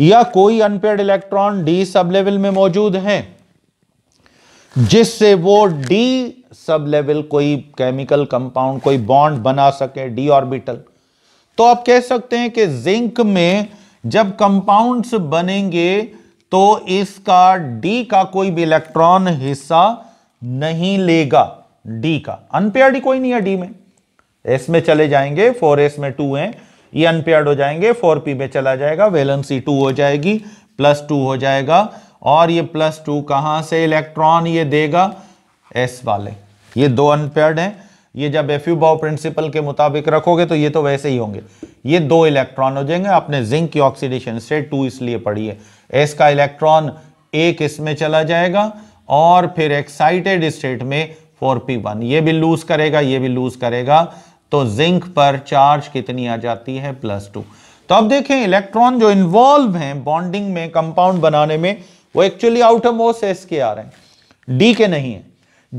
S1: या कोई unpaired electron D sub level में मौजूद है जिससे वो डी सब लेवल कोई केमिकल कंपाउंड कोई बॉन्ड बना सके डी ऑर्बिटल तो आप कह सकते हैं कि जिंक में जब कंपाउंड्स बनेंगे तो इसका डी का कोई भी इलेक्ट्रॉन हिस्सा नहीं लेगा डी का अनपेयर्ड ही कोई नहीं है डी में एस में चले जाएंगे फोर एस में टू है ये अनपेयर्ड हो जाएंगे फोर पी में चला जाएगा वेलेंसी टू हो जाएगी प्लस टू हो जाएगा और ये प्लस टू कहाँ से इलेक्ट्रॉन ये देगा एस वाले ये दो अनपेयर्ड हैं ये जब एफ यू प्रिंसिपल के मुताबिक रखोगे तो ये तो वैसे ही होंगे ये दो इलेक्ट्रॉन हो जाएंगे आपने जिंक की ऑक्सीडेशन से टू इसलिए पढ़ी है एस का इलेक्ट्रॉन एक इसमें चला जाएगा और फिर एक्साइटेड स्टेट में फोर पी वन ये भी लूज करेगा ये भी लूज करेगा तो जिंक पर चार्ज कितनी आ जाती है प्लस टू तो अब देखें इलेक्ट्रॉन जो इन्वॉल्व हैं बॉन्डिंग में कंपाउंड बनाने में वो एक्चुअली आउटर मोस्ट एस के आ रहे हैं डी के नहीं है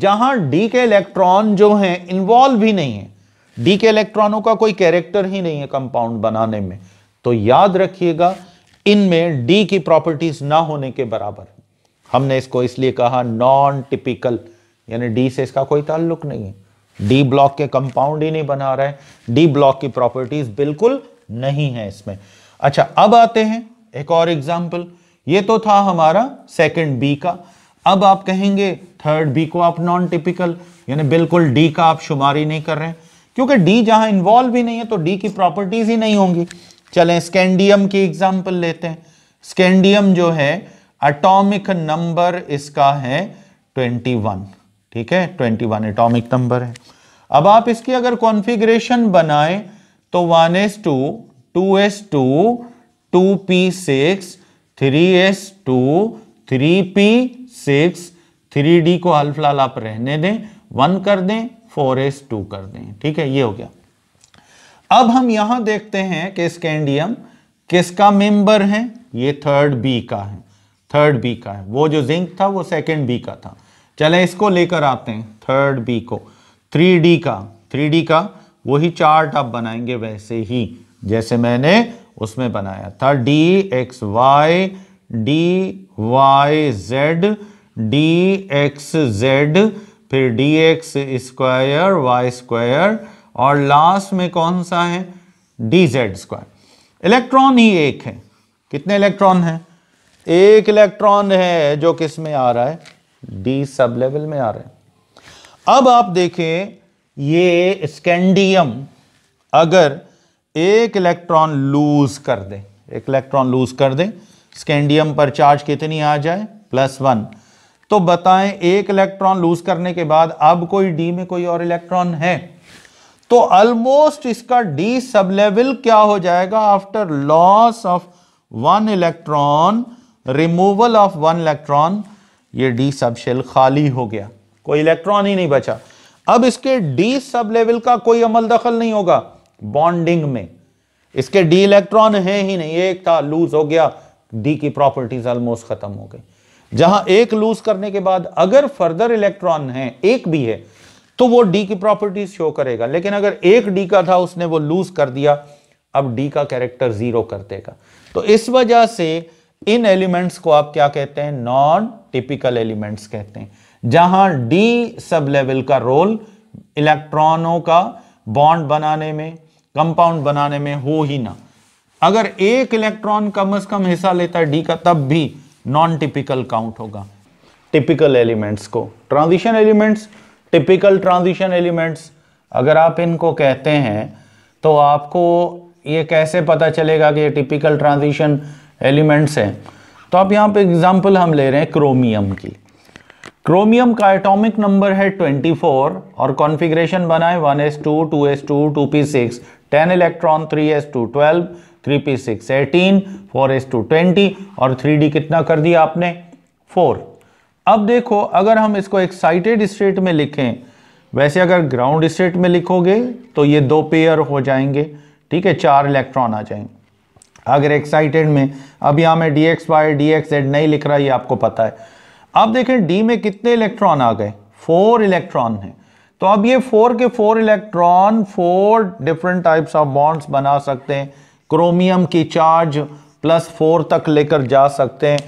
S1: जहां डी के इलेक्ट्रॉन जो हैं इन्वॉल्व भी नहीं है डी के इलेक्ट्रॉनों का कोई कैरेक्टर ही नहीं है कंपाउंड बनाने में तो याद रखिएगा इनमें डी की प्रॉपर्टीज ना होने के बराबर हमने इसको इसलिए कहा नॉन टिपिकल यानी डी से इसका कोई ताल्लुक नहीं है डी ब्लॉक के कंपाउंड ही नहीं बना रहे डी ब्लॉक की प्रॉपर्टीज बिल्कुल नहीं है इसमें अच्छा अब आते हैं एक और एग्जाम्पल ये तो था हमारा सेकंड बी का अब आप कहेंगे थर्ड बी को आप नॉन टिपिकल यानी बिल्कुल डी का आप शुमारी नहीं कर रहे हैं क्योंकि डी जहां इन्वॉल्व ही नहीं है तो डी की प्रॉपर्टीज ही नहीं होंगी चलें स्कैंडियम की एग्जांपल लेते हैं स्कैंडियम जो है एटॉमिक नंबर इसका है 21 ठीक है 21 एटोमिक नंबर है अब आप इसकी अगर कॉन्फ़िगरेशन बनाए तो 1s2 2s2 2p6 three S two three P six three D को हल फिलहाल आप रहने दें वन कर दें फोर एस टू कर दें ठीक है ये हो गया अब हम यहां देखते हैं कि स्कैंडियम किसका मेंबर है ये थर्ड बी का है थर्ड बी का है वो जो जिंक था वो सेकंड बी का था चले इसको लेकर आते हैं थर्ड बी को थ्री डी का थ्री डी का वही चार्ट आप बनाएंगे वैसे ही जैसे मैंने उसमें बनाया था D X Y D Y Z D X Z फिर D X square Y square और लास्ट में कौन सा है डी जेड स्क्वायर इलेक्ट्रॉन ही एक है कितने इलेक्ट्रॉन हैं एक इलेक्ट्रॉन है जो किस में आ रहा है डी सब लेवल में आ रहा है अब आप देखें ये स्कैंडियम अगर एक इलेक्ट्रॉन लूज कर दें एक इलेक्ट्रॉन लूज कर दें स्कैंडियम पर चार्ज कितनी आ जाए प्लस वन तो बताएं एक इलेक्ट्रॉन लूज करने के बाद अब कोई डी में कोई और इलेक्ट्रॉन है तो ऑलमोस्ट इसका डी सब लेवल क्या हो जाएगा after loss of one electron removal of one electron ये डी सब शेल खाली हो गया कोई इलेक्ट्रॉन ही नहीं बचा अब इसके डी सब लेवल का कोई अमल दखल नहीं होगा बॉन्डिंग में इसके डी इलेक्ट्रॉन है ही नहीं एक था लूज हो गया डी की प्रॉपर्टीज ऑलमोस्ट खत्म हो गई जहां एक लूज करने के बाद अगर फर्दर इलेक्ट्रॉन है एक भी है तो वो डी की प्रॉपर्टीज शो करेगा लेकिन अगर एक डी का था उसने वो लूज कर दिया अब डी का कैरेक्टर जीरो कर देगा तो इस वजह से इन एलिमेंट्स को आप क्या कहते हैं नॉन टिपिकल एलिमेंट्स कहते हैं जहां डी सब लेवल का रोल इलेक्ट्रॉनों का बॉन्ड बनाने में कंपाउंड बनाने में हो ही ना अगर एक इलेक्ट्रॉन कम से कम हिस्सा लेता है डी का तब भी नॉन टिपिकल काउंट होगा टिपिकल एलिमेंट्स को transition elements typical transition elements अगर आप इनको कहते हैं तो आपको ये कैसे पता चलेगा कि ये टिपिकल ट्रांजिशन एलिमेंट्स हैं तो आप यहाँ पे एग्जांपल हम ले रहे हैं क्रोमियम की क्रोमियम का एटॉमिक नंबर है 24 और कॉन्फ़िगरेशन बनाए 1s2, 2s2, 2p6 10 electron 3s2 12 3p6 18 4s2 20 और 3d कितना कर दिया आपने 4 अब देखो अगर हम इसको एक्साइटेड स्टेट में लिखें वैसे अगर ग्राउंड स्टेट में लिखोगे तो ये दो पेयर हो जाएंगे ठीक है चार इलेक्ट्रॉन आ जाएंगे अगर एक्साइटेड में अब यहां मैं D X Y D X Z नहीं लिख रहा ये आपको पता है अब देखें डी में कितने इलेक्ट्रॉन आ गए फोर इलेक्ट्रॉन हैं तो अब ये फोर के four electron four different types of bonds बना सकते हैं क्रोमियम की चार्ज प्लस फोर तक लेकर जा सकते हैं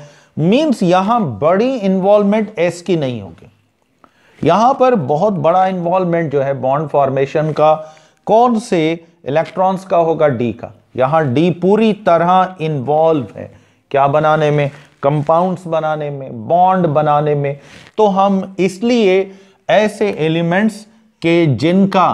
S1: मीन्स यहां बड़ी इन्वॉल्वमेंट एस की नहीं होगी यहां पर बहुत बड़ा इन्वॉल्वमेंट जो है बॉन्ड फॉर्मेशन का कौन से इलेक्ट्रॉन्स का होगा डी का यहां डी पूरी तरह इन्वॉल्व है क्या बनाने में कंपाउंड्स बनाने में बॉन्ड बनाने में तो हम इसलिए ऐसे एलिमेंट्स के जिनका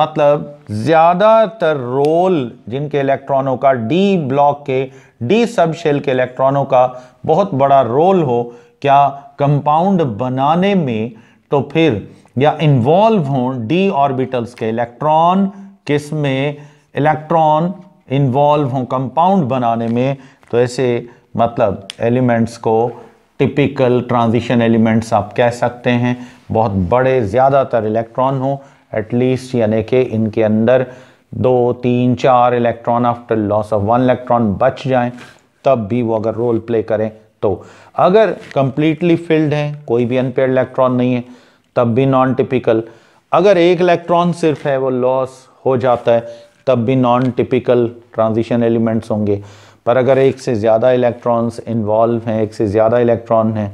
S1: मतलब ज़्यादातर रोल जिनके इलेक्ट्रॉनों का डी ब्लॉक के डी सब शेल के इलेक्ट्रॉनों का बहुत बड़ा रोल हो क्या कंपाउंड बनाने में तो फिर या इन्वॉल्व हों डी ऑर्बिटल्स के इलेक्ट्रॉन किस में इलेक्ट्रॉन इन्वॉल्व हों कंपाउंड बनाने में तो ऐसे मतलब एलिमेंट्स को टिपिकल ट्रांजिशन एलिमेंट्स आप कह सकते हैं बहुत बड़े ज़्यादातर इलेक्ट्रॉन हो एटलीस्ट यानी कि इनके अंदर दो तीन चार electron after loss of one electron बच जाएं तब भी वो अगर रोल प्ले करें तो अगर कंप्लीटली फिल्ड है कोई भी अनपेड इलेक्ट्रॉन नहीं है तब भी नॉन टिपिकल अगर एक इलेक्ट्रॉन सिर्फ है वो लॉस हो जाता है तब भी नॉन टिपिकल ट्रांजिशन एलिमेंट्स होंगे पर अगर एक से ज़्यादा इलेक्ट्रॉन्स इन्वॉल्व हैं एक से ज़्यादा इलेक्ट्रॉन हैं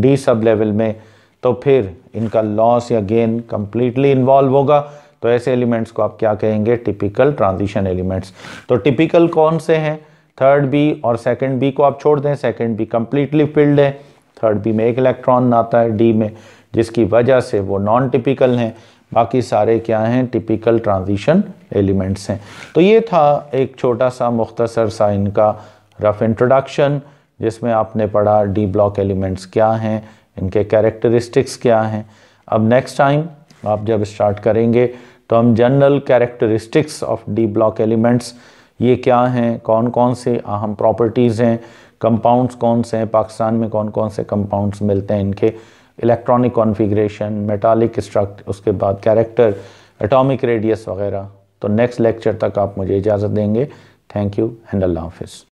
S1: डी सब लेवल में तो फिर इनका लॉस या गेन कम्प्लीटली इन्वॉल्व होगा तो ऐसे एलिमेंट्स को आप क्या कहेंगे टिपिकल ट्रांजिशन एलिमेंट्स तो टिपिकल कौन से हैं थर्ड बी और सेकंड बी को आप छोड़ दें सेकंड बी कम्प्लीटली फिल्ड है थर्ड बी में एक इलेक्ट्रॉन आता है डी में जिसकी वजह से वो नॉन टिपिकल हैं बाकी सारे क्या हैं टिपिकल ट्रांजिशन एलिमेंट्स हैं तो ये था एक छोटा सा मुख्तसर सा इनका रफ इंट्रोडक्शन जिसमें आपने पढ़ा डी ब्लॉक एलिमेंट्स क्या हैं इनके कैरेक्टरिस्टिक्स क्या हैं अब नेक्स्ट टाइम आप जब स्टार्ट करेंगे तो हम general characteristics of D block elements ये क्या हैं कौन कौन से अहम प्रॉपर्टीज़ हैं कंपाउंड्स कौन से हैं पाकिस्तान में कौन कौन से कंपाउंड्स मिलते हैं इनके इलेक्ट्रॉनिक कॉन्फ़िगरेशन मेटालिक स्ट्रक्ट उसके बाद कैरेक्टर एटॉमिक रेडियस वगैरह तो नेक्स्ट लेक्चर तक आप मुझे इजाज़त देंगे थैंक यू एंड अल्लाह हाफिज़